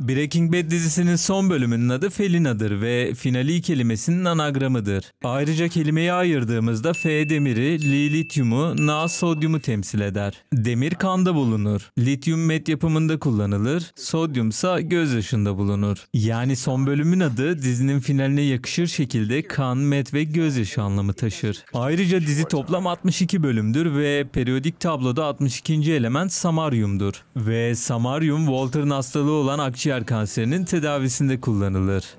Breaking Bad dizisinin son bölümünün adı Felina'dır ve finali kelimesinin anagramıdır. Ayrıca kelimeyi ayırdığımızda F demiri, Li lityumu, Na sodyumu temsil eder. Demir kanda bulunur. Lityum met yapımında kullanılır. Sodyum ise göz yaşında bulunur. Yani son bölümün adı dizinin finaline yakışır şekilde kan, met ve göz gözyaşı anlamı taşır. Ayrıca dizi toplam 62 bölümdür ve periyodik tabloda 62. element samaryumdur. Ve samaryum Walter'ın hastalığı olan akciğer karaciğer kanserinin tedavisinde kullanılır.